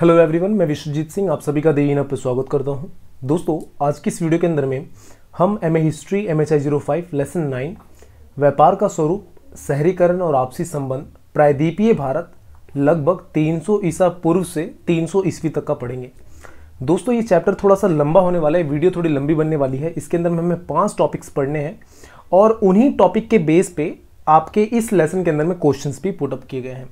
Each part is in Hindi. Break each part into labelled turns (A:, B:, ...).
A: हेलो एवरीवन मैं विश्वजीत सिंह आप सभी का दे इन पर स्वागत करता हूं दोस्तों आज की इस वीडियो के अंदर में हम M history M H I zero five lesson nine व्यापार का स्वरूप शहरीकरण और आपसी संबंध प्रायद्वीपीय भारत लगभग 300 ईसा पूर्व से 300 ईस्वी तक का पढ़ेंगे दोस्तों ये चैप्टर थोड़ा सा लंबा होने वाला है वीडियो थोड़ी लंबी बनने वाली है इसके अंदर में हमें पाँच टॉपिक्स पढ़ने हैं और उन्हीं टॉपिक के बेस पे आपके इस लेसन के अंदर में क्वेश्चंस भी पुटअप किए गए हैं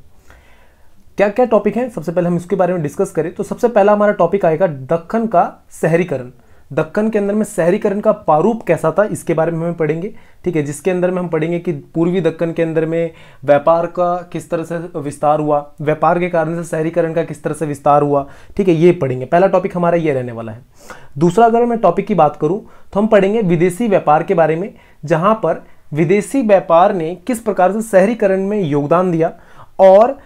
A: क्या क्या टॉपिक हैं सबसे पहले हम इसके बारे में डिस्कस करें तो सबसे पहला हमारा टॉपिक आएगा दक्खन का शहरीकरण दक्कन के अंदर में शहरीकरण का प्रारूप कैसा था इसके बारे में हमें पढ़ेंगे ठीक है जिसके अंदर में हम पढ़ेंगे कि पूर्वी दक्कन के अंदर में व्यापार का किस तरह से विस्तार हुआ व्यापार के कारण से शहरीकरण का किस तरह से विस्तार हुआ ठीक है ये पढ़ेंगे पहला टॉपिक हमारा ये रहने वाला है दूसरा अगर मैं टॉपिक की बात करूँ तो हम पढ़ेंगे विदेशी व्यापार के बारे में जहाँ पर विदेशी व्यापार ने किस प्रकार से शहरीकरण में योगदान दिया और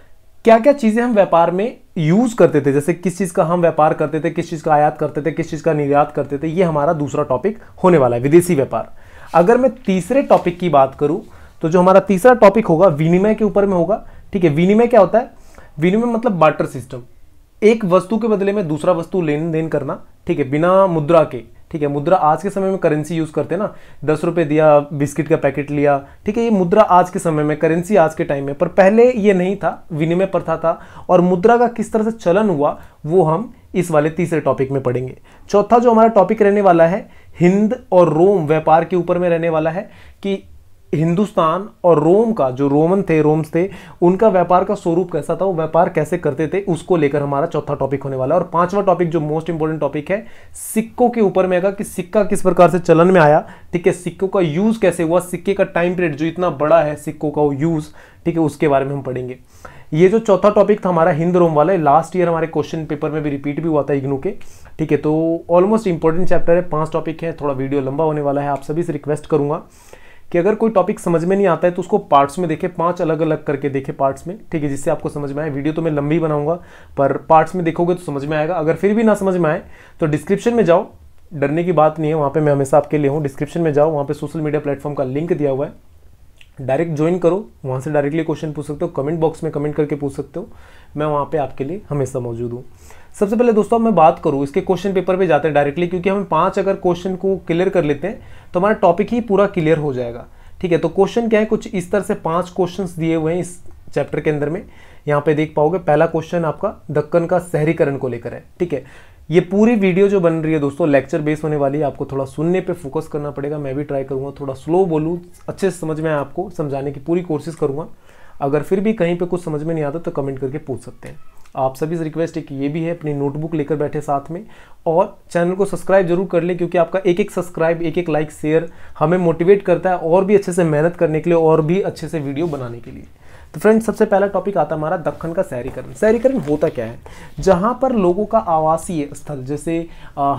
A: क्या क्या चीज़ें हम व्यापार में यूज़ करते थे जैसे किस चीज़ का हम व्यापार करते थे किस चीज़ का आयात करते थे किस चीज़ का निर्यात करते थे ये हमारा दूसरा टॉपिक होने वाला है विदेशी व्यापार अगर मैं तीसरे टॉपिक की बात करूँ तो जो हमारा तीसरा टॉपिक होगा विनिमय के ऊपर में होगा ठीक है विनिमय क्या होता है विनिमय मतलब बाटर सिस्टम एक वस्तु के बदले में दूसरा वस्तु लेन देन करना ठीक है बिना मुद्रा के ठीक है मुद्रा आज के समय में करेंसी यूज़ करते ना दस रुपये दिया बिस्किट का पैकेट लिया ठीक है ये मुद्रा आज के समय में करेंसी आज के टाइम में पर पहले ये नहीं था विनिमय प्रथा था और मुद्रा का किस तरह से चलन हुआ वो हम इस वाले तीसरे टॉपिक में पढ़ेंगे चौथा जो हमारा टॉपिक रहने वाला है हिंद और रोम व्यापार के ऊपर में रहने वाला है कि हिंदुस्तान और रोम का जो रोमन थे रोम्स थे उनका व्यापार का स्वरूप कैसा था वो व्यापार कैसे करते थे उसको लेकर हमारा चौथा टॉपिक होने वाला है और पांचवा टॉपिक जो मोस्ट इंपॉर्टेंट टॉपिक है सिक्कों के ऊपर में आएगा कि सिक्का किस प्रकार से चलन में आया ठीक है सिक्कों का यूज़ कैसे हुआ सिक्के का टाइम पीरियड जो इतना बड़ा है सिक्कों का यूज़ ठीक है उसके बारे में हम पढ़ेंगे ये जो चौथा टॉपिक था हमारा हिंद रोम वाला लास्ट ईयर हमारे क्वेश्चन पेपर में भी रिपीट भी हुआ था इग्नू के ठीक है तो ऑलमोस्ट इंपॉर्टेंट चैप्टर है पांच टॉपिक है थोड़ा वीडियो लंबा होने वाला है आप सभी से रिक्वेस्ट करूंगा कि अगर कोई टॉपिक समझ में नहीं आता है तो उसको पार्ट्स में देखें पांच अलग अलग करके देखें पार्ट्स में ठीक है जिससे आपको समझ में आए वीडियो तो मैं लंबी बनाऊंगा पर पार्ट्स में देखोगे तो समझ में आएगा अगर फिर भी ना समझ में आए तो डिस्क्रिप्शन में जाओ डरने की बात नहीं है वहाँ पर मैं हमेशा आपके लिए हूँ डिस्क्रिप्शन में जाओ वहाँ पर सोशल मीडिया प्लेटफॉर्म का लिंक दिया हुआ है डायरेक्ट ज्वाइन करो वहाँ से डायरेक्टली क्वेश्चन पूछ सकते हो कमेंट बॉक्स में कमेंट करके पूछ सकते हो मैं वहाँ पे आपके लिए हमेशा मौजूद हूँ सबसे पहले दोस्तों मैं बात करूँ इसके क्वेश्चन पेपर पे जाते हैं डायरेक्टली क्योंकि हम पांच अगर क्वेश्चन को क्लियर कर लेते हैं तो हमारा टॉपिक ही पूरा क्लियर हो जाएगा ठीक है तो क्वेश्चन क्या है कुछ इस तरह से पाँच क्वेश्चन दिए हुए हैं इस चैप्टर के अंदर में यहाँ पे देख पाओगे पहला क्वेश्चन आपका दक्कन का शहरीकरण को लेकर है ठीक है ये पूरी वीडियो जो बन रही है दोस्तों लेक्चर बेस होने वाली है आपको थोड़ा सुनने पे फोकस करना पड़ेगा मैं भी ट्राई करूँगा थोड़ा स्लो बोलूँ अच्छे से समझ में आपको समझाने की पूरी कोशिश करूँगा अगर फिर भी कहीं पे कुछ समझ में नहीं आता तो कमेंट करके पूछ सकते हैं आप सभी से रिक्वेस्ट एक ये भी है अपनी नोटबुक लेकर बैठे साथ में और चैनल को सब्सक्राइब जरूर कर ले क्योंकि आपका एक एक सब्सक्राइब एक एक लाइक शेयर हमें मोटिवेट करता है और भी अच्छे से मेहनत करने के लिए और भी अच्छे से वीडियो बनाने के लिए तो फ्रेंड्स सबसे पहला टॉपिक आता है हमारा दक्षण का शहरीकरण शहरीकरण होता क्या है जहाँ पर लोगों का आवासीय स्थल जैसे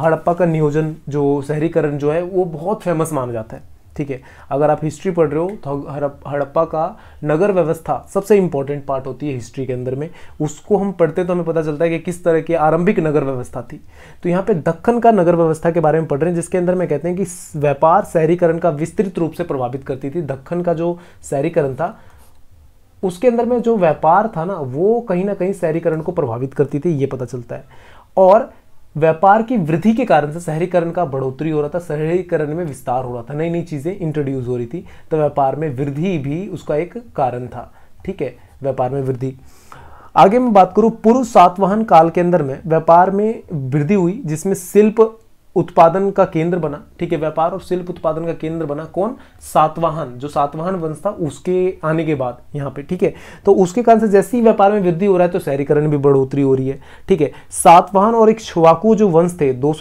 A: हड़प्पा का नियोजन जो शहरीकरण जो है वो बहुत फेमस माना जाता है ठीक है अगर आप हिस्ट्री पढ़ रहे हो तो हड़प्पा का नगर व्यवस्था सबसे इंपॉर्टेंट पार्ट होती है हिस्ट्री के अंदर में उसको हम पढ़ते तो हमें पता चलता है कि किस तरह की आरंभिक नगर व्यवस्था थी तो यहाँ पे दक्कन का नगर व्यवस्था के बारे में पढ़ रहे हैं जिसके अंदर में कहते हैं कि व्यापार शहरीकरण का विस्तृत रूप से प्रभावित करती थी दक्कन का जो शहरीकरण था उसके अंदर में जो व्यापार था ना वो कहीं ना कहीं शहरीकरण को प्रभावित करती थी ये पता चलता है और व्यापार की वृद्धि के कारण से शहरीकरण का बढ़ोतरी हो रहा था शहरीकरण में विस्तार हो रहा था नई नई चीज़ें इंट्रोड्यूस हो रही थी तो व्यापार में वृद्धि भी उसका एक कारण था ठीक है व्यापार में वृद्धि आगे मैं बात करूँ पूर्व सातवाहन काल के अंदर में व्यापार में वृद्धि हुई जिसमें शिल्प उत्पादन का केंद्र बना ठीक है व्यापार और शिल्प उत्पादन का केंद्र बना कौन सातवाहन जो सातवाहन वंश था उसके आने के बाद यहाँ पे ठीक है तो उसके कारण से जैसे ही व्यापार में वृद्धि हो रहा है तो शहरीकरण भी बढ़ोतरी हो रही है ठीक है सातवाहन और इक्ष्वाकु जो वंश थे दो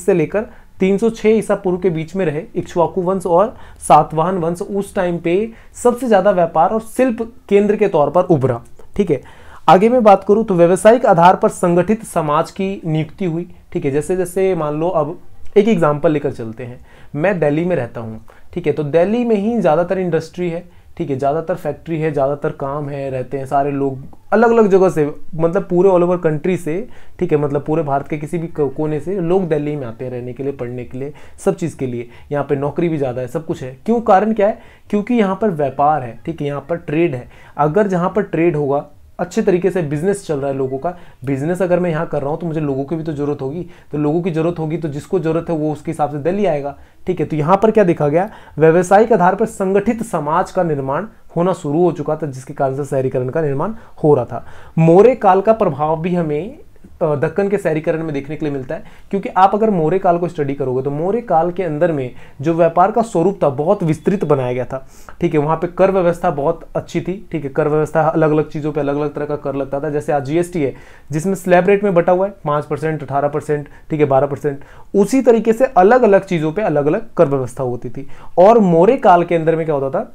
A: से लेकर 306 ईसा पूर्व के बीच में रहे इक्ष्वाकु वंश और सातवाहन वंश उस टाइम पे सबसे ज्यादा व्यापार और शिल्प केंद्र के तौर पर उभरा ठीक है आगे मैं बात करूं तो व्यवसायिक आधार पर संगठित समाज की नियुक्ति हुई ठीक है जैसे जैसे मान लो अब एक एग्जाम्पल लेकर चलते हैं मैं दिल्ली में रहता हूँ ठीक है तो दिल्ली में ही ज़्यादातर इंडस्ट्री है ठीक है ज़्यादातर फैक्ट्री है ज़्यादातर काम है रहते हैं सारे लोग अलग अलग जगह से मतलब पूरे ऑल ओवर कंट्री से ठीक है मतलब पूरे भारत के किसी भी कोने से लोग दिल्ली में आते हैं रहने के लिए पढ़ने के लिए सब चीज़ के लिए यहाँ पर नौकरी भी ज़्यादा है सब कुछ है क्यों कारण क्या है क्योंकि यहाँ पर व्यापार है ठीक है यहाँ पर ट्रेड है अगर जहाँ पर ट्रेड होगा अच्छे तरीके से बिजनेस चल रहा है लोगों का बिजनेस अगर मैं यहाँ कर रहा हूँ तो मुझे लोगों की भी तो जरूरत होगी तो लोगों की जरूरत होगी तो जिसको जरूरत है वो उसके हिसाब से दिल्ली आएगा ठीक है तो यहाँ पर क्या देखा गया व्यवसायिक आधार पर संगठित समाज का निर्माण होना शुरू हो चुका था जिसके कारण से शहरीकरण का निर्माण हो रहा था मौर्य काल का प्रभाव भी हमें दक्कन के शहरीकरण में देखने के लिए मिलता है क्योंकि आप अगर मौर्य काल को स्टडी करोगे तो मौर्य काल के अंदर में जो व्यापार का स्वरूप था बहुत विस्तृत बनाया गया था ठीक है वहाँ पे कर व्यवस्था बहुत अच्छी थी ठीक है कर व्यवस्था अलग अलग चीज़ों पे अलग अलग तरह का कर लगता था जैसे आज जीएसटी है जिसमें स्लैब रेट में बटा हुआ है पाँच परसेंट अठारह परसेंट ठीक है बारह परसेंट उसी तरीके से अलग अलग चीज़ों पर अलग अलग कर व्यवस्था होती थी और मौर्य काल के अंदर में क्या होता था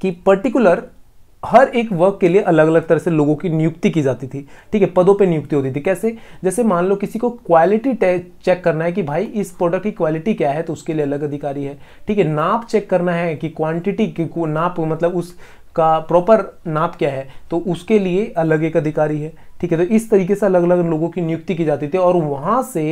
A: कि पर्टिकुलर हर एक वर्क के लिए अलग अलग तरह से लोगों की नियुक्ति की जाती थी ठीक है पदों पे नियुक्ति होती थी कैसे जैसे मान लो किसी को क्वालिटी चेक करना है कि भाई इस प्रोडक्ट की क्वालिटी क्या है तो उसके लिए अलग अधिकारी है ठीक है नाप चेक करना है कि क्वांटिटी की नाप मतलब उसका प्रॉपर नाप क्या है तो उसके लिए अलग एक अधिकारी है ठीक है तो इस तरीके से अलग अलग लोगों की नियुक्ति की जाती थी और वहां से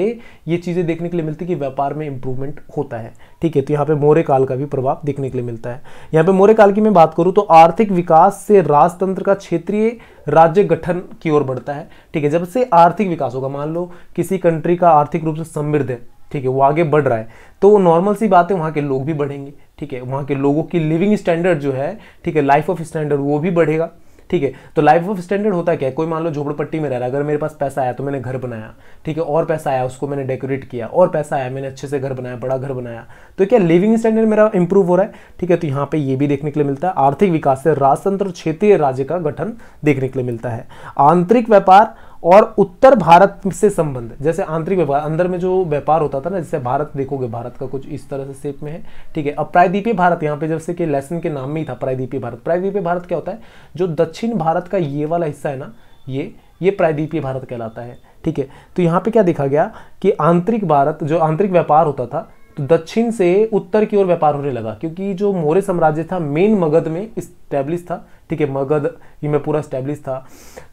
A: ये चीज़ें देखने के लिए मिलती कि व्यापार में इंप्रूवमेंट होता है ठीक है तो यहाँ पे मौर्य काल का भी प्रभाव देखने के लिए मिलता है यहाँ पे मौर्य काल की मैं बात करूँ तो आर्थिक विकास से राजतंत्र का क्षेत्रीय राज्य गठन की ओर बढ़ता है ठीक है जब से आर्थिक विकास होगा मान लो किसी कंट्री का आर्थिक रूप से समृद्ध है ठीक है वो आगे बढ़ रहा है तो नॉर्मल सी बात है वहाँ के लोग भी बढ़ेंगे ठीक है वहाँ के लोगों की लिविंग स्टैंडर्ड जो है ठीक है लाइफ ऑफ स्टैंडर्ड वो भी बढ़ेगा ठीक है तो लाइफ ऑफ स्टैंडर्ड होता क्या है कोई मान लो झोपड़पट्टी में रह रहा है अगर मेरे पास पैसा आया तो मैंने घर बनाया ठीक है और पैसा आया उसको मैंने डेकोरेट किया और पैसा आया मैंने अच्छे से घर बनाया बड़ा घर बनाया तो क्या लिविंग स्टैंडर्ड मेरा इंप्रूव हो रहा है ठीक है तो यहाँ पे ये भी देखने के लिए मिलता है आर्थिक विकास से राजतंत्र क्षेत्रीय राज्य का गठन देखने के लिए मिलता है आंतरिक व्यापार और उत्तर भारत से संबंध जैसे आंतरिक व्यापार अंदर में जो व्यापार होता था ना जैसे भारत देखोगे भारत का कुछ इस तरह से शेप में है ठीक है अब प्रायद्वीपीय भारत यहाँ पे जैसे कि लेसन के नाम में ही था प्रायद्वीपीय भारत प्रायद्वीपीय भारत क्या होता है जो दक्षिण भारत का ये वाला हिस्सा है ना ये ये प्रायद्वीपीय भारत कहलाता है ठीक है तो यहाँ पे क्या देखा गया कि आंतरिक भारत जो आंतरिक व्यापार होता था दक्षिण से उत्तर की ओर व्यापार होने लगा क्योंकि जो मौर्य साम्राज्य था मेन मगध में स्टैब्लिश था ठीक है मगध ये में पूरा स्टैब्लिश था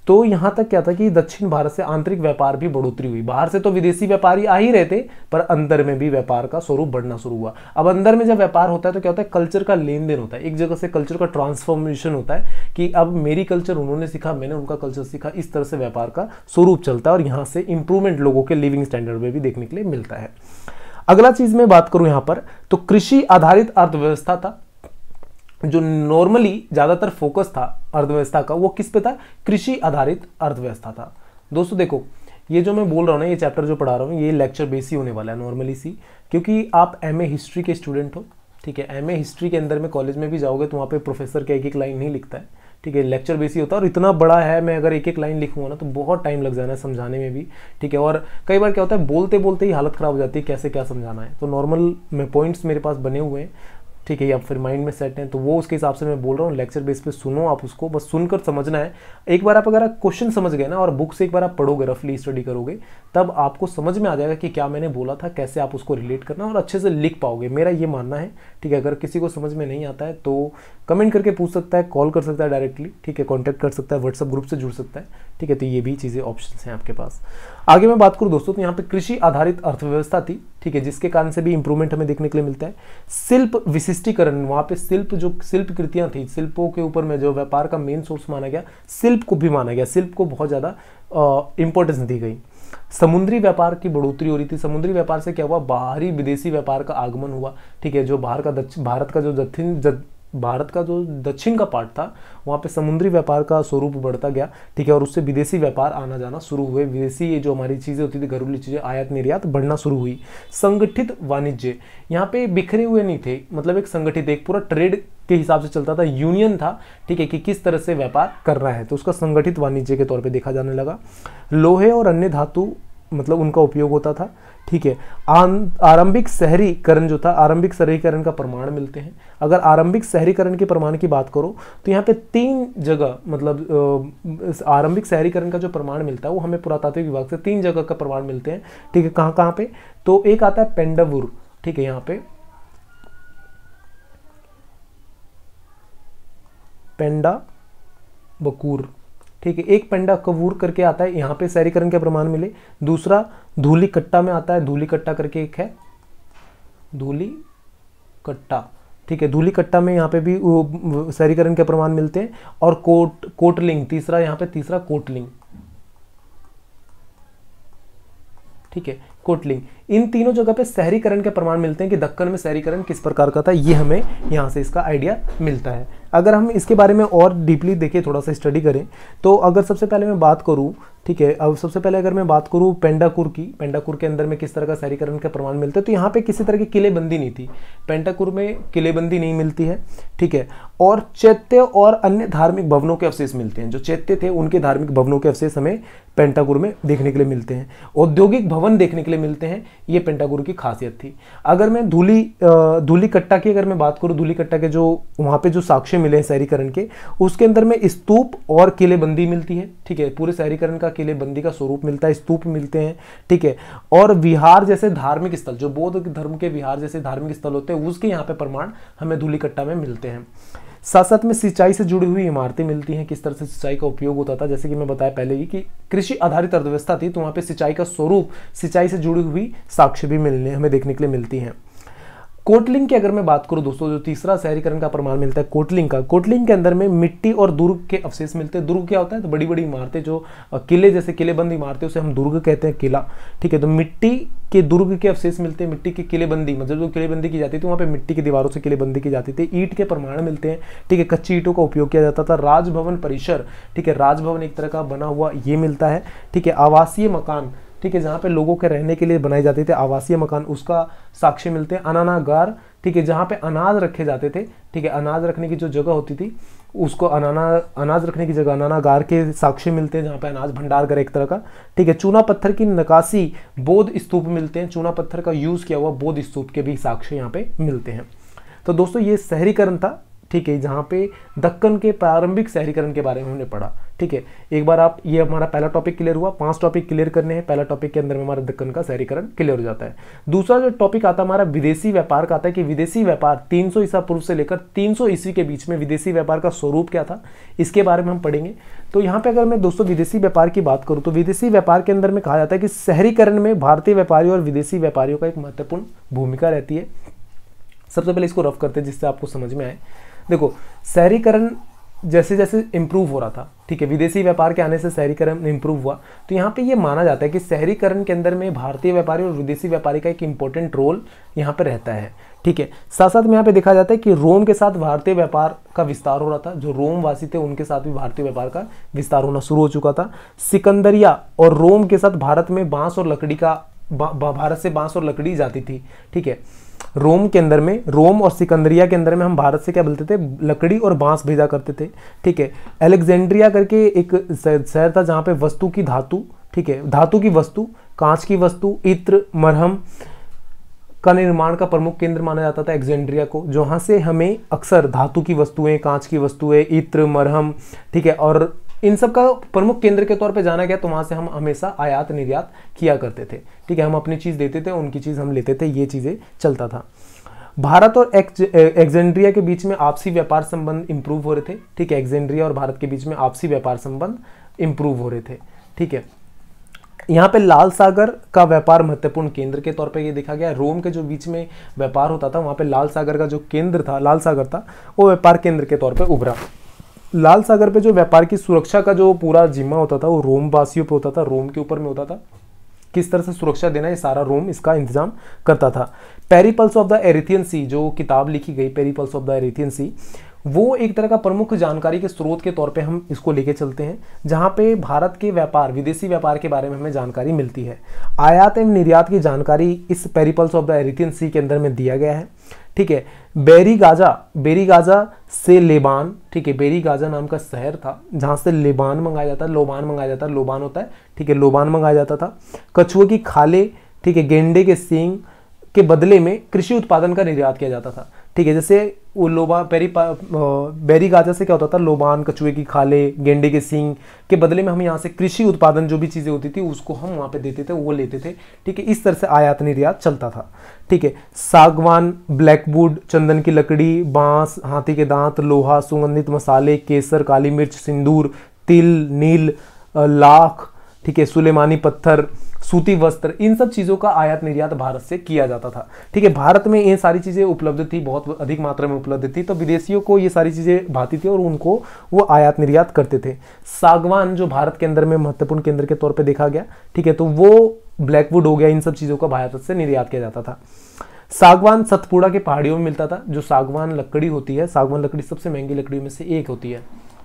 A: तो यहाँ तक क्या था कि दक्षिण भारत से आंतरिक व्यापार भी बढ़ोतरी हुई बाहर से तो विदेशी व्यापारी आ ही रहे थे पर अंदर में भी व्यापार का स्वरूप बढ़ना शुरू हुआ अब अंदर में जब व्यापार होता है तो क्या होता है कल्चर का लेन देन होता है एक जगह से कल्चर का ट्रांसफॉर्मेशन होता है कि अब मेरी कल्चर उन्होंने सीखा मैंने उनका कल्चर सीखा इस तरह से व्यापार का स्वरूप चलता है और यहाँ से इंप्रूवमेंट लोगों के लिविंग स्टैंडर्ड में भी देखने के लिए मिलता है अगला चीज मैं बात करूं यहां पर तो कृषि आधारित अर्थव्यवस्था था जो नॉर्मली ज्यादातर फोकस था अर्थव्यवस्था का वो किस पे था कृषि आधारित अर्थव्यवस्था था दोस्तों देखो ये जो मैं बोल रहा हूँ ना ये चैप्टर जो पढ़ा रहा हूँ ये लेक्चर बेस ही होने वाला है नॉर्मली सी क्योंकि आप एम हिस्ट्री के स्टूडेंट हो ठीक है एम हिस्ट्री के अंदर में कॉलेज में भी जाओगे तो वहाँ पे प्रोफेसर का एक एक लाइन नहीं लिखता है ठीक है लेक्चर बेस ही होता है और इतना बड़ा है मैं अगर एक एक लाइन लिखूंगा ना तो बहुत टाइम लग जाना है समझाने में भी ठीक है और कई बार क्या होता है बोलते बोलते ही हालत ख़राब हो जाती है कैसे क्या समझाना है तो नॉर्मल पॉइंट्स मेरे पास बने हुए हैं ठीक है या फिर माइंड में सेट हैं तो वो उसके हिसाब से मैं बोल रहा हूँ लेक्चर बेस पे सुनो आप उसको बस सुनकर समझना है एक बार आप अगर आप क्वेश्चन समझ गए ना और बुक से एक बार आप पढ़ोगे रफली स्टडी करोगे तब आपको समझ में आ जाएगा कि क्या मैंने बोला था कैसे आप उसको रिलेट करना और अच्छे से लिख पाओगे मेरा ये मानना है ठीक है अगर किसी को समझ में नहीं आता है तो कमेंट करके पूछ सकता है कॉल कर सकता है डायरेक्टली ठीक है कॉन्टैक्ट कर सकता है व्हाट्सअप ग्रुप से जुड़ सकता है ठीक है तो ये भी चीज़ें ऑप्शन हैं आपके पास आगे मैं बात करूँ दोस्तों तो यहाँ पर कृषि आधारित अर्थव्यवस्था थी ठीक है जिसके कारण से भी इंप्रूवमेंट हमें देखने के लिए मिलता है शिल्प विशिष्टीकरण वहां पे शिल्प जो शिल्प कृतियां थी शिल्पों के ऊपर में जो व्यापार का मेन सोर्स माना गया शिल्प को भी माना गया शिल्प को बहुत ज़्यादा इंपॉर्टेंस दी गई समुद्री व्यापार की बढ़ोतरी हो रही थी समुद्री व्यापार से क्या हुआ बाहरी विदेशी व्यापार का आगमन हुआ ठीक है जो बाहर का दक्षिण भारत का जो दक्षिण भारत का जो दक्षिण का पार्ट था वहाँ पे समुद्री व्यापार का स्वरूप बढ़ता गया ठीक है और उससे विदेशी व्यापार आना जाना शुरू हुए विदेशी ये जो हमारी चीज़ें होती थी घरेलू चीज़ें आयात निर्यात बढ़ना शुरू हुई संगठित वाणिज्य यहाँ पे बिखरे हुए नहीं थे मतलब एक संगठित एक पूरा ट्रेड के हिसाब से चलता था यूनियन था ठीक है कि किस तरह से व्यापार करना है तो उसका संगठित वाणिज्य के तौर पर देखा जाने लगा लोहे और अन्य धातु मतलब उनका उपयोग होता था ठीक है आरंभिक शहरीकरण जो था आरंभिक शहरीकरण का प्रमाण मिलते हैं अगर आरंभिक शहरीकरण के प्रमाण की बात करो तो यहाँ पे तीन जगह मतलब आरंभिक शहरीकरण का जो प्रमाण मिलता है वो हमें पुरातात्विक विभाग से तीन जगह का प्रमाण मिलते हैं ठीक है कहाँ कहाँ पे तो एक आता है पेंडावुर ठीक है यहाँ पे पेंडा बकूर ठीक है एक पेंडा कबूर करके आता है यहाँ पे शहरीकरण के प्रमाण मिले दूसरा धूली कट्टा में आता है धूली कट्टा करके एक है धूली कट्टा ठीक है धूली कट्टा में यहाँ पे भी शहरीकरण के प्रमाण मिलते हैं और कोट कोटलिंग तीसरा यहाँ पे तीसरा कोटलिंग ठीक है कोटलिंग इन तीनों जगह पे शहरीकरण के प्रमाण मिलते हैं कि दक्कन में शहरीकरण किस प्रकार का था ये हमें यहाँ से इसका आइडिया मिलता है अगर हम इसके बारे में और डीपली देखें थोड़ा सा स्टडी करें तो अगर सबसे पहले मैं बात करूँ ठीक है अब सबसे पहले अगर मैं बात करूँ पेंडाकुर की पेंडाकुर के अंदर में किस तरह का शहरीकरण का प्रमाण मिलता है तो यहाँ पे किसी तरह की किलेबंदी नहीं थी पेंडाकुर में किलेबंदी नहीं मिलती है ठीक है और चैत्य और अन्य धार्मिक भवनों के अवशेष मिलते हैं जो चैत्य थे उनके धार्मिक भवनों के अवशेष हमें पेंटाकुर में देखने के लिए मिलते हैं औद्योगिक भवन देखने के लिए मिलते हैं ये पेंटाकुर की खासियत थी अगर मैं धूली धूली कट्टा की अगर मैं बात करूँ धूली कट्टा के जो वहाँ पर जो साक्ष्य नक्शे मिले हैं शहरीकरण के उसके अंदर में स्तूप और किलेबंदी मिलती है ठीक है पूरे शहरीकरण का किलेबंदी का स्वरूप मिलता है स्तूप मिलते हैं ठीक है और विहार जैसे धार्मिक स्थल जो बौद्ध धर्म के विहार जैसे धार्मिक स्थल होते हैं उसके यहाँ पे प्रमाण हमें धूलिकट्टा में मिलते हैं साथ साथ में सिंचाई से जुड़ी हुई इमारतें मिलती हैं किस तरह से सिंचाई का उपयोग होता था जैसे कि मैं बताया पहले ही कि कृषि आधारित अर्थव्यवस्था थी तो वहाँ पे सिंचाई का स्वरूप सिंचाई से जुड़ी हुई साक्ष्य भी मिलने हमें देखने के लिए मिलती हैं कोटलिंग की अगर मैं बात करूं दोस्तों जो तीसरा शहरीकरण का प्रमाण मिलता है कोटलिंग का कोटलिंग के अंदर में मिट्टी और दुर्ग के अवशेष मिलते हैं दुर्ग क्या होता है तो बड़ी बड़ी इमारतें जो किले जैसे किलेबंद इमारतें उसे हम दुर्ग कहते हैं किला ठीक है तो मिट्टी के दुर्ग के अवशेष मिलते हैं मिट्टी की किलेबंदी मतलब जो किलेबंदी की जाती थी वहाँ पे मिट्टी की दीवारों से किलेबंदी की जाती थी ईट के प्रमाण मिलते हैं ठीक है कच्ची ईटों का उपयोग किया जाता था राजभवन परिसर ठीक है राजभवन एक तरह का बना हुआ ये मिलता है ठीक है आवासीय मकान ठीक है जहाँ पे लोगों के रहने के लिए बनाए जाते थे आवासीय मकान उसका साक्ष्य मिलते हैं अनानागार ठीक है जहाँ पे अनाज रखे जाते थे ठीक है अनाज रखने की जो जगह होती थी उसको अनाना अनाज रखने की जगह अनानागार के साक्ष्य मिलते हैं जहाँ पे अनाज भंडार कर एक तरह का ठीक है चूना पत्थर की निकासी बोध स्तूप मिलते हैं चूना पत्थर का यूज़ किया हुआ बोध स्तूप के भी साक्ष्य यहाँ पे मिलते हैं तो दोस्तों ये शहरीकरण था ठीक है जहाँ पे दक्कन के प्रारंभिक शहरीकरण के बारे में हमने पढ़ा ठीक है एक बार आप ये हमारा पहला टॉपिक क्लियर हुआ पांच टॉपिक क्लियर करने हैं पहला टॉपिक के अंदर में हमारा दक्कन का शहरीकरण क्लियर हो जाता है दूसरा जो टॉपिक आता है हमारा विदेशी व्यापार का आता है कि विदेशी व्यापार 300 ईसा पूर्व से लेकर 300 ईस्वी के बीच में विदेशी व्यापार का स्वरूप क्या था इसके बारे में हम पढ़ेंगे तो यहाँ पे अगर मैं दोस्तों विदेशी व्यापार की बात करूँ तो विदेशी व्यापार के अंदर में कहा जाता है कि शहरीकरण में भारतीय व्यापारियों और विदेशी व्यापारियों का एक महत्वपूर्ण भूमिका रहती है सबसे पहले इसको रफ करते हैं जिससे आपको समझ में आए देखो शहरीकरण जैसे जैसे इम्प्रूव हो रहा था ठीक है विदेशी व्यापार के आने से शहरीकरण इम्प्रूव हुआ तो यहाँ पे ये माना जाता है कि शहरीकरण के अंदर में भारतीय व्यापारी और विदेशी व्यापारी का एक इम्पोर्टेंट रोल यहाँ पे रहता है ठीक है साथ साथ में यहाँ पे देखा जाता है कि रोम के साथ भारतीय व्यापार का विस्तार हो रहा था जो रोम वासी थे उनके साथ भी भारतीय व्यापार का विस्तार होना शुरू हो चुका था सिकंदरिया और रोम के साथ भारत में बांस और लकड़ी का भारत से बांस और लकड़ी जाती थी ठीक है रोम के अंदर में रोम और सिकंदरिया के अंदर में हम भारत से क्या बोलते थे लकड़ी और बांस भेजा करते थे ठीक है अलेक्जेंड्रिया करके एक शहर था जहाँ पे वस्तु की धातु ठीक है धातु की वस्तु कांच की वस्तु इत्र मरहम का निर्माण का प्रमुख केंद्र माना जाता था एक्जेंड्रिया को जहाँ से हमें अक्सर धातु की वस्तुएं कांच की वस्तुएं इत्र मरहम ठीक है और इन सब का प्रमुख केंद्र के तौर पे जाना गया तो वहाँ से हम हमेशा आयात निर्यात किया करते थे ठीक है हम अपनी चीज़ देते थे उनकी चीज़ हम लेते थे ये चीज़ें चलता था भारत और एग्जेंड्रिया के बीच में आपसी व्यापार संबंध इम्प्रूव हो रहे थे ठीक है एग्जेंड्रिया और भारत के बीच में आपसी व्यापार संबंध इम्प्रूव हो रहे थे ठीक है यहाँ पे लाल सागर का व्यापार महत्वपूर्ण केंद्र के तौर पे ये देखा गया रोम के जो बीच में व्यापार होता था वहाँ पे लाल सागर का जो केंद्र था लाल सागर था वो व्यापार केंद्र के तौर पे उभरा लाल सागर पे जो व्यापार की सुरक्षा का जो पूरा जिम्मा होता था वो रोम वासियों पे होता था रोम के ऊपर में होता था किस तरह से सुरक्षा देना ये सारा रोम इसका इंतजाम करता था Periplus of the Erythraean Sea जो किताब लिखी गई Periplus of the Erythraean Sea वो एक तरह का प्रमुख जानकारी के स्रोत के तौर पे हम इसको लेके चलते हैं जहाँ पे भारत के व्यापार विदेशी व्यापार के बारे में हमें जानकारी मिलती है आयात एवं निर्यात की जानकारी इस Periplus of the Erythraean Sea के अंदर में दिया गया है ठीक है बेरी गाजा बेरी गाजा से लेबान ठीक है बेरी गाजा नाम का शहर था जहाँ से लेबान मंगाया जाता है लोबान मंगाया जाता है लोबान होता है ठीक है लोबान मंगाया जाता था कछुए की खाले ठीक है गेंडे के सींग के बदले में कृषि उत्पादन का निर्यात किया जाता था ठीक है जैसे वो लोबा पेरी बेरी गाजर से क्या होता था लोबान कछुए की खाले गेंडे के सींग के बदले में हम यहाँ से कृषि उत्पादन जो भी चीज़ें होती थी उसको हम वहाँ पे देते थे वो लेते थे ठीक है इस तरह से आयात निर्यात चलता था ठीक है सागवान ब्लैकवुड चंदन की लकड़ी बांस हाथी के दांत लोहा सुगंधित मसाले केसर काली मिर्च सिंदूर तिल नील लाख ठीक है सुलेमानी पत्थर सूती वस्त्र इन सब चीज़ों का आयात निर्यात भारत से किया जाता था ठीक है भारत में ये सारी चीज़ें उपलब्ध थी बहुत अधिक मात्रा में उपलब्ध थी तो विदेशियों को ये सारी चीज़ें भाती थी और उनको वो आयात निर्यात करते थे सागवान जो भारत के अंदर में महत्वपूर्ण केंद्र के तौर पर देखा गया ठीक है तो वो ब्लैकवुड हो गया इन सब चीज़ों का भारत से निर्यात किया जाता था सागवान सतपुड़ा के पहाड़ियों में मिलता था जो सागवान लकड़ी होती है सागवान लकड़ी सबसे महंगी लकड़ियों में से एक होती है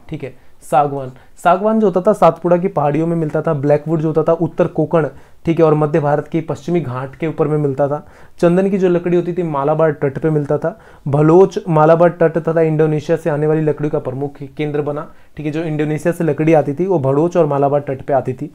A: ठीक है सागवान सागवान जो होता था सातपुड़ा की पहाड़ियों में मिलता था ब्लैकवुड जो होता था उत्तर कोकण ठीक है और मध्य भारत की पश्चिमी घाट के ऊपर में मिलता था चंदन की जो लकड़ी होती थी मालाबार तट पे मिलता था भलोच मालाबार तट तथा इंडोनेशिया से आने वाली लकड़ी का प्रमुख केंद्र बना ठीक है जो इंडोनेशिया से लकड़ी आती थी वो भलोच और मालाबार तट पे आती थी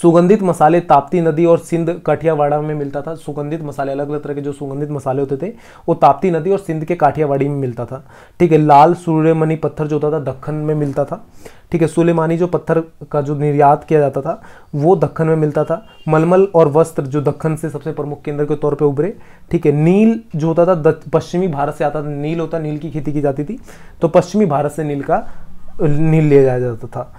A: सुगंधित मसाले ताप्ती नदी और सिंध काठियावाड़ा में मिलता था सुगंधित मसाले अलग अलग तरह के जो सुगंधित मसाले होते थे वो ताप्ती नदी और सिंध के काठियावाड़ी में मिलता था ठीक है लाल सूर्यमणि पत्थर जो होता था दखन में मिलता था ठीक है सुलेमानी जो पत्थर का जो निर्यात किया जाता था वो दखन में मिलता था मलमल और वस्त्र जो दखन से सबसे प्रमुख केंद्र के तौर पे उभरे ठीक है नील जो होता था पश्चिमी भारत से आता था नील होता नील की खेती की जाती थी तो पश्चिमी भारत से नील का नील लिया जाया जाता था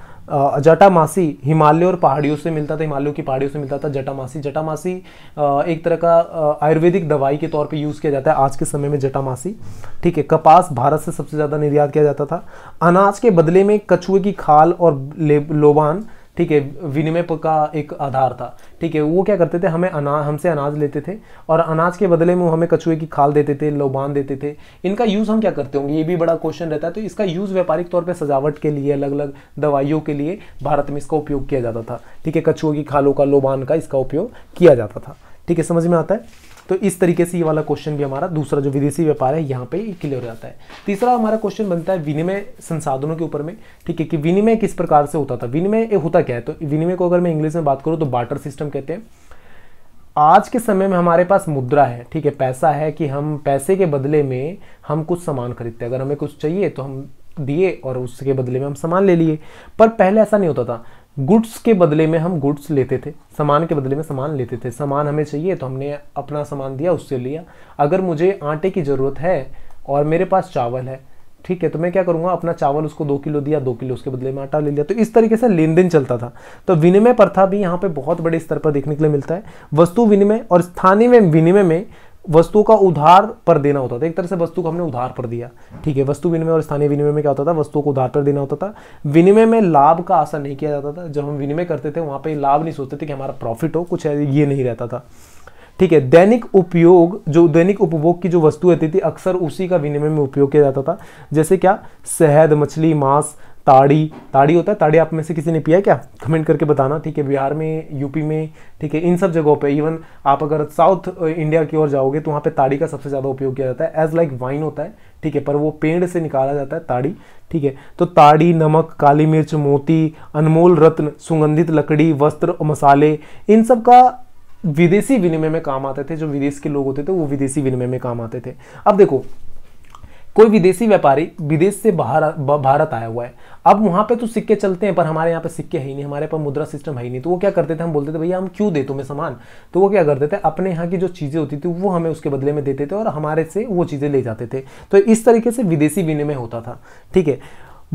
A: जटामासी हिमालय और पहाड़ियों से मिलता था हिमालयों की पहाड़ियों से मिलता था जटामासी जटामासी एक तरह का आयुर्वेदिक दवाई के तौर पे यूज़ किया जाता है आज के समय में जटामासी ठीक है कपास भारत से सबसे ज़्यादा निर्यात किया जाता था अनाज के बदले में कछुए की खाल और लोबान ठीक है विनिमय का एक आधार था ठीक है वो क्या करते थे हमें अना हमसे अनाज लेते थे और अनाज के बदले में हमें कछुए की खाल देते थे लोबान देते थे इनका यूज़ हम क्या करते होंगे ये भी बड़ा क्वेश्चन रहता है तो इसका यूज़ व्यापारिक तौर पर सजावट के लिए अलग अलग दवाइयों के लिए भारत में इसका उपयोग किया जाता था ठीक है कछुए की खालों का लोबान का इसका उपयोग किया जाता था ठीक है समझ में आता है तो इस तरीके से ये वाला क्वेश्चन भी हमारा दूसरा जो विदेशी व्यापार है यहाँ पे क्लियर हो जाता है तीसरा हमारा क्वेश्चन बनता है विनिमय संसाधनों के ऊपर में ठीक है कि विनिमय किस प्रकार से होता था विनिमय होता क्या है तो विनिमय को अगर मैं इंग्लिश में बात करूँ तो बाटर सिस्टम कहते हैं आज के समय में हमारे पास मुद्रा है ठीक है पैसा है कि हम पैसे के बदले में हम कुछ सामान खरीदते हैं अगर हमें कुछ चाहिए तो हम दिए और उसके बदले में हम सामान ले लिए पर पहले ऐसा नहीं होता था गुड्स के बदले में हम गुड्स लेते थे सामान के बदले में सामान लेते थे सामान हमें चाहिए तो हमने अपना सामान दिया उससे लिया अगर मुझे आटे की ज़रूरत है और मेरे पास चावल है ठीक है तो मैं क्या करूँगा अपना चावल उसको दो किलो दिया दो किलो उसके बदले में आटा ले लिया तो इस तरीके से लेन देन चलता था तो विनिमय प्रथा भी यहाँ पे बहुत बड़े स्तर पर देखने के लिए मिलता है वस्तु विनिमय और स्थानीय विनिमय में वस्तु का उधार पर देना होता था एक तरह से वस्तु को हमने उधार पर दिया ठीक है वस्तु विनिमय और स्थानीय विनिमय में क्या होता था वस्तु को उधार पर देना होता था विनिमय में लाभ का आशा नहीं किया जाता था जब हम विनिमय करते थे वहां पर लाभ नहीं सोचते थे कि हमारा प्रॉफिट हो कुछ ये नहीं रहता था ठीक है दैनिक उपयोग जो दैनिक उपभोग की जो वस्तु रहती थी अक्सर उसी का विनिमय में उपयोग किया जाता था जैसे क्या शहद मछली मांस ताड़ी ताड़ी होता है ताड़ी आप में से किसी ने पिया क्या कमेंट करके बताना ठीक है बिहार में यूपी में ठीक है इन सब जगहों पे इवन आप अगर साउथ इंडिया की ओर जाओगे तो वहाँ पे ताड़ी का सबसे ज़्यादा उपयोग किया जाता है एज लाइक वाइन होता है ठीक है पर वो पेड़ से निकाला जाता है ताड़ी ठीक है तो ताड़ी नमक काली मिर्च मोती अनमोल रत्न सुगंधित लकड़ी वस्त्र मसाले इन सब का विदेशी विनिमय में काम आते थे जो विदेश के लोग होते थे वो विदेशी विनिमय में काम आते थे अब देखो कोई विदेशी व्यापारी विदेश से बाहर भारत आया हुआ है अब वहाँ पे तो सिक्के चलते हैं पर हमारे यहाँ पे सिक्के है ही नहीं हमारे पास मुद्रा सिस्टम है ही नहीं तो वो क्या करते थे हम बोलते थे भैया हम क्यों दे तुम्हें सामान तो वो क्या करते थे अपने यहाँ की जो चीज़ें होती थी वो हमें उसके बदले में देते थे और हमारे से वो चीज़ें ले जाते थे तो इस तरीके से विदेशी विनिमय होता था ठीक है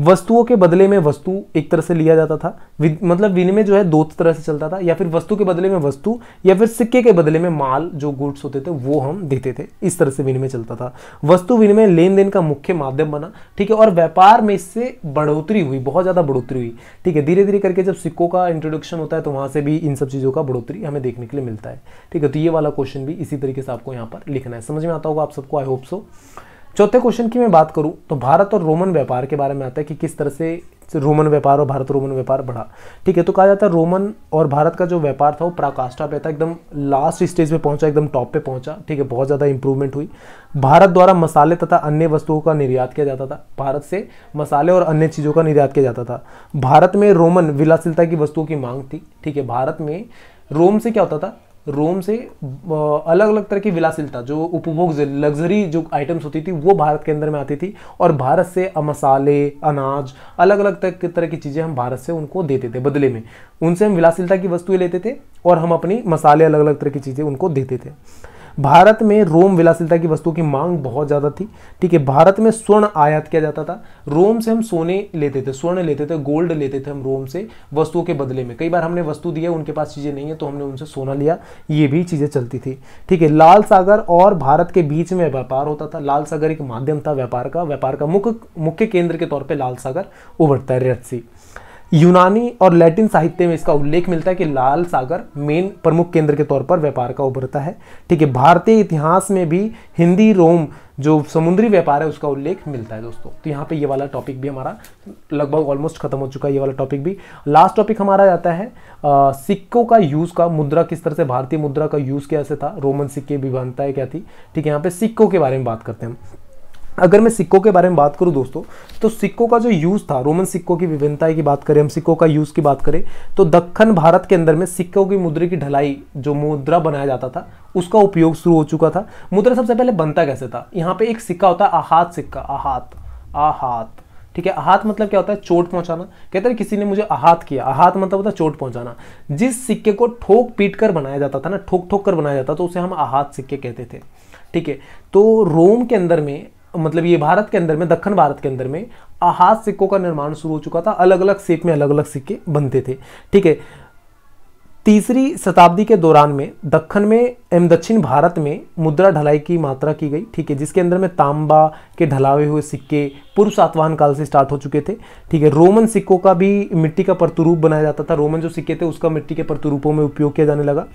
A: वस्तुओं के बदले में वस्तु एक तरह से लिया जाता था मतलब विनिमय जो है दो तरह से चलता था या फिर वस्तु के बदले में वस्तु या फिर सिक्के के बदले में माल जो गुड्स होते थे वो हम देते थे इस तरह से विनिमय चलता था वस्तु विनिमय लेन देन का मुख्य माध्यम बना ठीक है और व्यापार में इससे बढ़ोतरी हुई बहुत ज़्यादा बढ़ोतरी हुई ठीक है धीरे धीरे करके जब सिक्कों का इंट्रोडक्शन होता है तो वहाँ से भी इन सब चीज़ों का बढ़ोतरी हमें देखने के लिए मिलता है ठीक है तो ये वाला क्वेश्चन भी इसी तरीके से आपको यहाँ पर लिखना है समझ में आता होगा आप सबको आई होप सो चौथे क्वेश्चन की मैं बात करूँ तो भारत और रोमन व्यापार के बारे में आता है कि किस तरह से रोमन व्यापार और भारत रोमन व्यापार बढ़ा ठीक है तो कहा जाता है रोमन और भारत का जो व्यापार था वो प्राकाष्ठा पे था एकदम लास्ट स्टेज पे पहुंचा एकदम टॉप पे पहुंचा ठीक है बहुत ज़्यादा इंप्रूवमेंट हुई भारत द्वारा मसाले तथा अन्य वस्तुओं का निर्यात किया जाता था भारत से मसाले और अन्य चीज़ों का निर्यात किया जाता था भारत में रोमन विलासिलता की वस्तुओं की मांग थी ठीक है भारत में रोम से क्या होता था रोम से अलग अलग तरह की विलासिलता जो उपभोग लग्जरी जो आइटम्स होती थी वो भारत के अंदर में आती थी और भारत से मसाले अनाज अलग अलग तरह की चीज़ें हम भारत से उनको देते थे बदले में उनसे हम विलासिलता की वस्तुएं लेते थे और हम अपनी मसाले अलग अलग तरह की चीज़ें उनको देते थे भारत में रोम विलासिता की वस्तुओं की मांग बहुत ज़्यादा थी ठीक है भारत में स्वर्ण आयात किया जाता था रोम से हम सोने लेते थे स्वर्ण लेते थे गोल्ड लेते थे हम रोम से वस्तुओं के बदले में कई बार हमने वस्तु दी उनके पास चीज़ें नहीं है तो हमने उनसे सोना लिया ये भी चीज़ें चलती थी ठीक है लाल सागर और भारत के बीच में व्यापार होता था लाल सागर एक माध्यम था व्यापार का व्यापार का मुख्य मुख्य केंद्र के तौर पर लाल सागर उभरता है रेड सी यूनानी और लैटिन साहित्य में इसका उल्लेख मिलता है कि लाल सागर मेन प्रमुख केंद्र के तौर पर व्यापार का उभरता है ठीक है भारतीय इतिहास में भी हिंदी रोम जो समुद्री व्यापार है उसका उल्लेख मिलता है दोस्तों तो यहाँ पे ये वाला टॉपिक भी हमारा लगभग ऑलमोस्ट खत्म हो चुका है ये वाला टॉपिक भी लास्ट टॉपिक हमारा जाता है आ, सिक्कों का यूज़ का मुद्रा किस तरह से भारतीय मुद्रा का यूज़ कैसे था रोमन सिक्के भी बनता है क्या थी ठीक है यहाँ पे सिक्कों के बारे में बात करते हैं हम अगर मैं सिक्कों के बारे में बात करूं दोस्तों तो सिक्कों का जो यूज़ था रोमन सिक्कों की विभिन्नता की बात करें हम सिक्कों का यूज़ की बात करें तो दक्षिण भारत के अंदर में सिक्कों की मुद्रे की ढलाई जो मुद्रा बनाया जाता था उसका उपयोग शुरू हो चुका था मुद्रा सबसे पहले बनता कैसे था यहाँ पे एक सिक्का होता है आहात सिक्का आहात आहात ठीक है आहत मतलब क्या होता है चोट पहुंचाना कहते हैं किसी ने मुझे आहत किया आहत मतलब होता है चोट पहुंचाना जिस सिक्के को ठोक पीट कर बनाया जाता था ना ठोक ठोक कर बनाया जाता तो उसे हम आहत सिक्के कहते थे ठीक है तो रोम के अंदर में मतलब ये भारत के अंदर में दक्षिण भारत के अंदर में हाथ सिक्कों का निर्माण शुरू हो चुका था अलग अलग शेप में अलग अलग सिक्के बनते थे ठीक है तीसरी शताब्दी के दौरान में दक्षिण में एवं दक्षिण भारत में मुद्रा ढलाई की मात्रा की गई ठीक है जिसके अंदर में तांबा के ढलावे हुए सिक्के पूर्व सातवाहन काल से स्टार्ट हो चुके थे ठीक है रोमन सिक्कों का भी मिट्टी का प्रतिरूप बनाया जाता था रोमन जो सिक्के थे उसका मिट्टी के प्रतिरूपों में उपयोग किया जाने लगा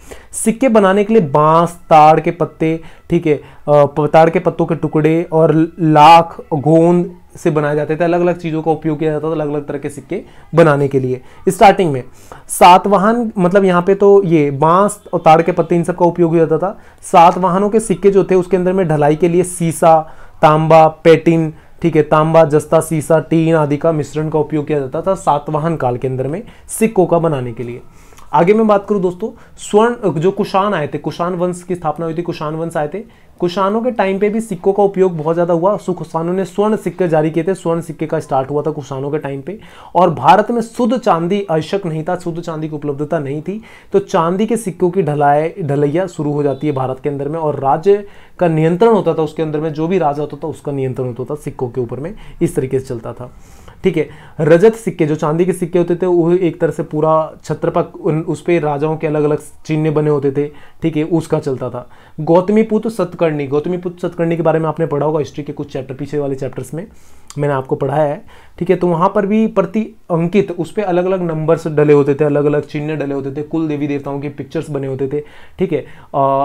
A: सिक्के बनाने के लिए बांस ताड़ के पत्ते ठीक है ताड़ के पत्तों के टुकड़े और लाख गोंद से बनाए जाते थे अलग अलग चीज़ों का उपयोग किया जाता था अलग अलग तरह के सिक्के बनाने के लिए स्टार्टिंग में सात वाहन मतलब यहाँ पे तो ये बांस और ताड़ के पत्ते इन सब का उपयोग किया जाता था सात वाहनों के सिक्के जो थे उसके अंदर में ढलाई के लिए सीसा तांबा पेटिन ठीक है तांबा जस्ता सीसा टीन आदि का मिश्रण का उपयोग किया जाता था सात वाहन काल के अंदर में सिक्कों का बनाने के लिए आगे मैं बात करूं दोस्तों स्वर्ण जो कुशाण आए थे कुशाण वंश की स्थापना हुई थी कुशाण वंश आए थे कुशानों के टाइम पे भी सिक्कों का उपयोग बहुत ज़्यादा हुआ कुशानों ने स्वर्ण सिक्के जारी किए थे स्वर्ण सिक्के का स्टार्ट हुआ था कुशानों के टाइम पे और भारत में शुद्ध चांदी आवश्यक नहीं था शुद्ध चांदी की उपलब्धता नहीं थी तो चांदी के सिक्कों की ढलाई ढलैया शुरू हो जाती है भारत के अंदर में और राज्य का नियंत्रण होता था उसके अंदर में जो भी राजा होता था उसका नियंत्रण होता था सिक्कों के ऊपर में इस तरीके से चलता था ठीक है रजत सिक्के जो चांदी के सिक्के होते थे वो एक तरह से पूरा छत्रपक उस पर राजाओं के अलग अलग चिन्ह बने होते थे ठीक है उसका चलता था गौतमी पुत्र सतकर्णी गौतमी पुत्र सतकर्णी के बारे में आपने पढ़ा होगा हिस्ट्री के कुछ चैप्टर पीछे वाले चैप्टर्स में मैंने आपको पढ़ाया है ठीक है तो वहाँ पर भी प्रति अंकित उस पर अलग अलग नंबर्स डले होते थे अलग अलग चिन्ह डले होते थे कुल देवी देवताओं के पिक्चर्स बने होते थे ठीक है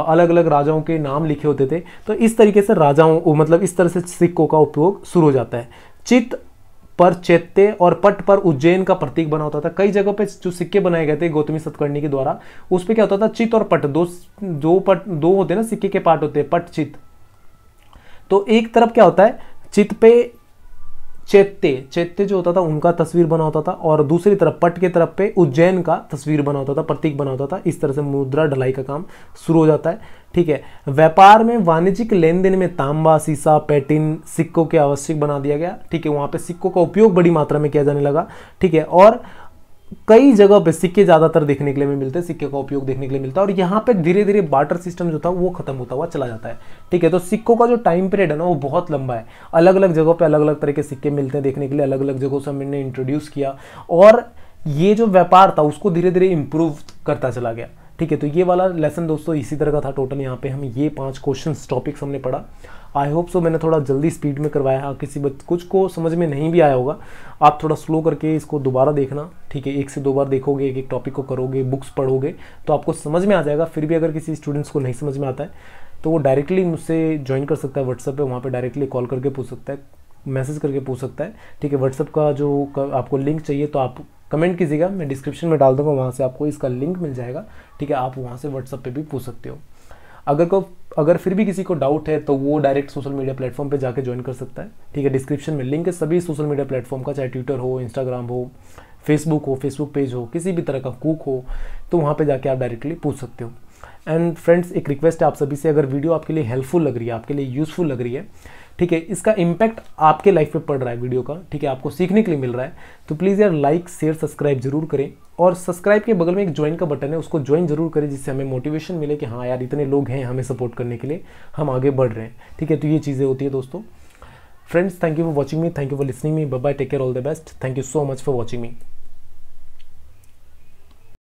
A: अलग अलग राजाओं के नाम लिखे होते थे तो इस तरीके से राजाओं मतलब इस तरह से सिक्कों का उपयोग शुरू हो जाता है चित्त पर चैत्य और पट पर उज्जैन का प्रतीक बना होता था कई जगह पे जो सिक्के बनाए गए थे गौतमी सतकर्णी के द्वारा उस पर क्या होता था चित और पट दो दो पट दो होते हैं ना सिक्के के पार्ट होते हैं पट चित तो एक तरफ क्या होता है चित पे चैत्य चैत्य जो होता था उनका तस्वीर बना होता था और दूसरी तरफ पट के तरफ पे उज्जैन का तस्वीर बना होता था प्रतीक बना होता था इस तरह से मुद्रा ढलाई का काम शुरू हो जाता है ठीक है व्यापार में वाणिज्यिक लेन देन में तांबा सीसा पैटिन सिक्कों के आवश्यक बना दिया गया ठीक है वहाँ पे सिक्कों का उपयोग बड़ी मात्रा में किया जाने लगा ठीक है और कई जगह पे सिक्के ज़्यादातर देखने के लिए में मिलते हैं सिक्के का उपयोग देखने के लिए मिलता है और यहाँ पे धीरे धीरे बाटर सिस्टम जो था वो खत्म होता हुआ चला जाता है ठीक है तो सिक्कों का जो टाइम पीरियड है ना वो बहुत लंबा है अलग अलग जगहों पे अलग अलग तरह के सिक्के मिलते हैं देखने के लिए अलग अलग जगहों से हमने इंट्रोड्यूस किया और ये जो व्यापार था उसको धीरे धीरे इंप्रूव करता चला गया ठीक है तो ये वाला लेसन दोस्तों इसी तरह का था टोटल यहाँ पे हम ये पाँच क्वेश्चन टॉपिक्स हमने पढ़ा आई होप सो मैंने थोड़ा जल्दी स्पीड में करवाया हाँ, किसी बच कुछ को समझ में नहीं भी आया होगा आप थोड़ा स्लो करके इसको दोबारा देखना ठीक है एक से दो बार देखोगे एक एक टॉपिक को करोगे बुक्स पढ़ोगे तो आपको समझ में आ जाएगा फिर भी अगर किसी स्टूडेंट्स को नहीं समझ में आता है तो वो डायरेक्टली मुझसे ज्वाइन कर सकता है व्हाट्सएप पर वहाँ पर डायरेक्टली कॉल करके पूछ सकता है मैसेज करके पूछ सकता है ठीक है व्हाट्सअप का जो आपको लिंक चाहिए तो आप कमेंट कीजिएगा मैं डिस्क्रिप्शन में डाल दूँगा वहाँ से आपको इसका लिंक मिल जाएगा ठीक है आप वहाँ से व्हाट्सअप पर भी पूछ सकते हो अगर को अगर फिर भी किसी को डाउट है तो वो डायरेक्ट सोशल मीडिया प्लेटफॉर्म पे जाके ज्वाइन कर सकता है ठीक है डिस्क्रिप्शन में लिंक है सभी सोशल मीडिया प्लेटफॉर्म का चाहे ट्विटर हो इंस्टाग्राम हो फेसबुक हो फेसबुक पेज हो किसी भी तरह का कुक हो तो वहाँ पर जाके आप डायरेक्टली पूछ सकते हो एंड फ्रेंड्स एक रिक्वेस्ट है आप सभी से अगर वीडियो आपके लिए हेल्पफुल लग रही है आपके लिए यूज़फुल लग रही है ठीक है इसका इम्पैक्ट आपके लाइफ पे पड़ रहा है वीडियो का ठीक है आपको सीखने के लिए मिल रहा है तो प्लीज़ यार लाइक शेयर सब्सक्राइब जरूर करें और सब्सक्राइब के बगल में एक ज्वाइन का बटन है उसको ज्वाइन जरूर करें जिससे हमें मोटिवेशन मिले कि हाँ यार इतने लोग हैं हमें सपोर्ट करने के लिए हम आगे बढ़ रहे हैं ठीक है तो ये चीज़ें होती है दोस्तों friends thank you for watching me thank you for listening me bye take care all the best thank you so much for watching me